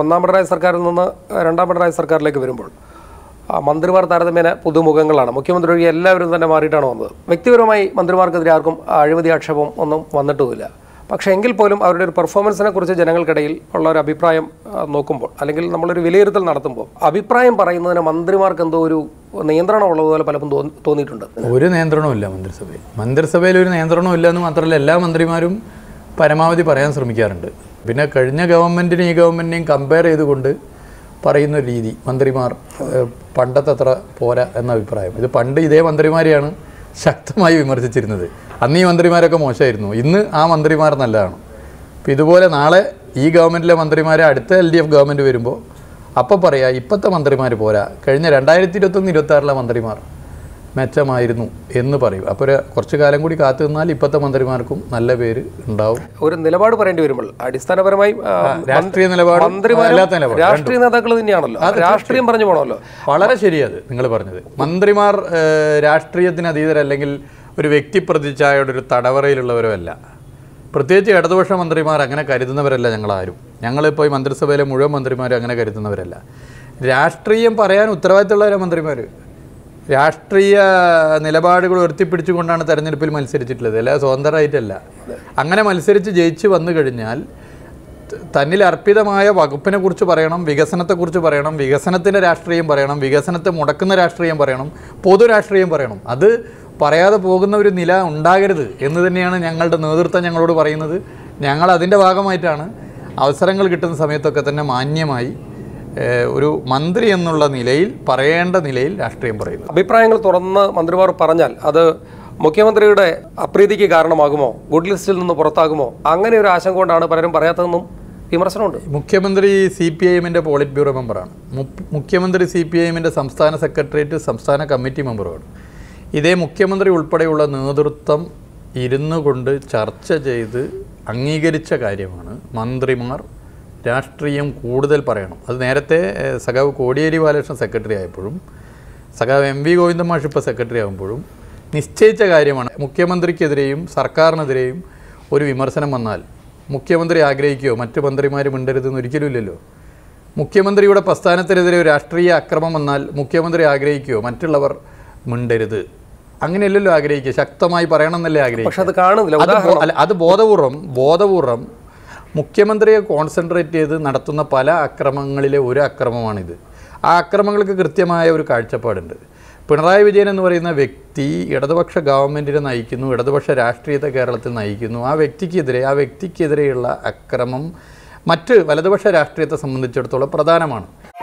ഒന്നാം പിണറായി സർക്കാരിൽ നിന്ന് രണ്ടാം പിണറായി സർക്കാരിലേക്ക് വരുമ്പോൾ മന്ത്രിമാർ താരതമ്യേന പുതുമുഖങ്ങളാണ് മുഖ്യമന്ത്രി ഒഴികെ എല്ലാവരും തന്നെ മാറിയിട്ടാണ് വന്നത് വ്യക്തിപരമായി മന്ത്രിമാർക്കെതിരെ ആർക്കും അഴിമതി ആക്ഷേപം ഒന്നും വന്നിട്ടുമില്ല പക്ഷേ എങ്കിൽ പോലും അവരുടെ ഒരു പെർഫോമൻസിനെ കുറിച്ച് ജനങ്ങൾക്കിടയിൽ ഉള്ള ഒരു അഭിപ്രായം നോക്കുമ്പോൾ അല്ലെങ്കിൽ നമ്മളൊരു വിലയിരുത്തൽ നടത്തുമ്പോൾ അഭിപ്രായം പറയുന്നതിന് മന്ത്രിമാർക്ക് എന്തോ ഒരു നിയന്ത്രണം ഉള്ളതുപോലെ പലപ്പോഴും തോന്നിയിട്ടുണ്ട് ഒരു നിയന്ത്രണമില്ല മന്ത്രിസഭയിൽ മന്ത്രിസഭയിൽ ഒരു നിയന്ത്രണമില്ല എന്ന് മാത്രമല്ല എല്ലാ മന്ത്രിമാരും പരമാവധി പറയാൻ ശ്രമിക്കാറുണ്ട് പിന്നെ കഴിഞ്ഞ ഗവൺമെൻറ്റിനെയും ഈ ഗവൺമെൻറ്റിനെയും കമ്പയർ ചെയ്തുകൊണ്ട് പറയുന്ന രീതി മന്ത്രിമാർ പണ്ടത്തെത്ര പോരാ എന്ന അഭിപ്രായം ഇത് പണ്ട് ഇതേ മന്ത്രിമാരെയാണ് ശക്തമായി വിമർശിച്ചിരുന്നത് അന്ന് ഈ മന്ത്രിമാരൊക്കെ മോശമായിരുന്നു ഇന്ന് ആ മന്ത്രിമാർ നല്ലതാണ് അപ്പോൾ ഇതുപോലെ നാളെ ഈ ഗവൺമെൻറ്റിലെ മന്ത്രിമാരെ അടുത്ത എൽ ഡി എഫ് ഗവൺമെൻറ് വരുമ്പോൾ അപ്പോൾ പറയാം ഇപ്പോഴത്തെ മന്ത്രിമാർ പോരാ കഴിഞ്ഞ രണ്ടായിരത്തി ഇരുപത്തൊന്ന് ഇരുപത്താറിലെ മന്ത്രിമാർ മെച്ചമായിരുന്നു എന്ന് പറയും അപ്പോൾ ഒരു കുറച്ച് കാലം കൂടി കാത്തു നിന്നാൽ ഇപ്പോഴത്തെ മന്ത്രിമാർക്കും നല്ല പേര് ഉണ്ടാവും ഒരു നിലപാട് പറയേണ്ടി വരുമ്പോൾ അടിസ്ഥാനപരമായി രാഷ്ട്രീയ നിലപാട് രാഷ്ട്രീയ നേതാക്കൾ തന്നെയാണല്ലോ രാഷ്ട്രീയം പറഞ്ഞു പോകണമല്ലോ വളരെ ശരിയത് നിങ്ങൾ പറഞ്ഞത് മന്ത്രിമാർ രാഷ്ട്രീയത്തിന് അതീതരല്ലെങ്കിൽ ഒരു വ്യക്തി പ്രതിച്ഛായയുടെ ഒരു തടവറയിലുള്ളവരോ പ്രത്യേകിച്ച് ഇടതുപക്ഷ മന്ത്രിമാർ അങ്ങനെ കരുതുന്നവരല്ല ഞങ്ങളാരും ഞങ്ങളിപ്പോൾ ഈ മന്ത്രിസഭയിലെ മുഴുവൻ മന്ത്രിമാരും അങ്ങനെ കരുതുന്നവരല്ല രാഷ്ട്രീയം പറയാൻ ഉത്തരവാദിത്തമുള്ള മന്ത്രിമാർ രാഷ്ട്രീയ നിലപാടുകൾ ഉയർത്തിപ്പിടിച്ചുകൊണ്ടാണ് തെരഞ്ഞെടുപ്പിൽ മത്സരിച്ചിട്ടുള്ളത് അല്ല സ്വതന്ത്രമായിട്ടല്ല അങ്ങനെ മത്സരിച്ച് ജയിച്ച് വന്നു കഴിഞ്ഞാൽ തന്നിൽ അർപ്പിതമായ വകുപ്പിനെ കുറിച്ച് പറയണം വികസനത്തെക്കുറിച്ച് പറയണം വികസനത്തിൻ്റെ രാഷ്ട്രീയം പറയണം വികസനത്തെ മുടക്കുന്ന രാഷ്ട്രീയം പറയണം പൊതു രാഷ്ട്രീയം പറയണം അത് പറയാതെ പോകുന്ന ഒരു നില ഉണ്ടാകരുത് എന്ന് തന്നെയാണ് ഞങ്ങളുടെ നേതൃത്വം ഞങ്ങളോട് പറയുന്നത് ഞങ്ങൾ അതിൻ്റെ ഭാഗമായിട്ടാണ് അവസരങ്ങൾ കിട്ടുന്ന സമയത്തൊക്കെ തന്നെ മാന്യമായി ഒരു മന്ത്രി എന്നുള്ള നിലയിൽ പറയേണ്ട നിലയിൽ രാഷ്ട്രീയം പറയുന്നു അഭിപ്രായങ്ങൾ തുറന്ന് മന്ത്രിമാർ പറഞ്ഞാൽ അത് മുഖ്യമന്ത്രിയുടെ അപ്രീതിക്ക് കാരണമാകുമോ ഗുഡ് ലിസ്റ്റിൽ നിന്ന് പുറത്താകുമോ അങ്ങനെ ഒരു ആശങ്ക കൊണ്ടാണ് പലരും പറയാത്തതെന്നും വിമർശനമുണ്ട് മുഖ്യമന്ത്രി സി പി ഐ എമ്മിൻ്റെ പോളിറ്റ് ബ്യൂറോ മെമ്പറാണ് മുഖ്യമന്ത്രി സി പി ഐ എമ്മിൻ്റെ സംസ്ഥാന സെക്രട്ടേറിയറ്റ് സംസ്ഥാന കമ്മിറ്റി മെമ്പറുമാണ് ഇതേ മുഖ്യമന്ത്രി ഉൾപ്പെടെയുള്ള നേതൃത്വം ഇരുന്നു കൊണ്ട് ചർച്ച ചെയ്ത് അംഗീകരിച്ച കാര്യമാണ് മന്ത്രിമാർ രാഷ്ട്രീയം കൂടുതൽ പറയണം അത് നേരത്തെ സഖാവ് കോടിയേരി ബാലകൃഷ്ണൻ സെക്രട്ടറി ആയപ്പോഴും സഖാവ് എം വി ഗോവിന്ദൻ മാഷ് ഇപ്പോൾ സെക്രട്ടറി ആകുമ്പോഴും നിശ്ചയിച്ച കാര്യമാണ് മുഖ്യമന്ത്രിക്കെതിരെയും സർക്കാരിനെതിരെയും ഒരു വിമർശനം വന്നാൽ മുഖ്യമന്ത്രി ആഗ്രഹിക്കുകയോ മറ്റ് മന്ത്രിമാർ മിണ്ടരുതെന്ന് ഒരിക്കലുമില്ലല്ലോ മുഖ്യമന്ത്രിയുടെ പ്രസ്ഥാനത്തിനെതിരെ ഒരു രാഷ്ട്രീയ അക്രമം വന്നാൽ മുഖ്യമന്ത്രി ആഗ്രഹിക്കുകയോ മറ്റുള്ളവർ മിണ്ടരുത് അങ്ങനെയല്ലല്ലോ ആഗ്രഹിക്കുക ശക്തമായി പറയണമെന്നല്ലേ ആഗ്രഹിക്കുക അത് കാണുന്നില്ല അത് ബോധപൂർവം ബോധപൂർവം മുഖ്യമന്ത്രിയെ കോൺസെൻട്രേറ്റ് ചെയ്ത് നടത്തുന്ന പല അക്രമങ്ങളിലെ ഒരു അക്രമമാണിത് ആ അക്രമങ്ങൾക്ക് കൃത്യമായ ഒരു കാഴ്ചപ്പാടുണ്ട് പിണറായി വിജയൻ എന്ന് പറയുന്ന വ്യക്തി ഇടതുപക്ഷ ഗവൺമെൻറ്റിനെ നയിക്കുന്നു ഇടതുപക്ഷ രാഷ്ട്രീയത്തെ കേരളത്തിൽ നയിക്കുന്നു ആ വ്യക്തിക്കെതിരെ ആ വ്യക്തിക്കെതിരെയുള്ള അക്രമം മറ്റ് വലതുപക്ഷ രാഷ്ട്രീയത്തെ സംബന്ധിച്ചിടത്തോളം പ്രധാനമാണ്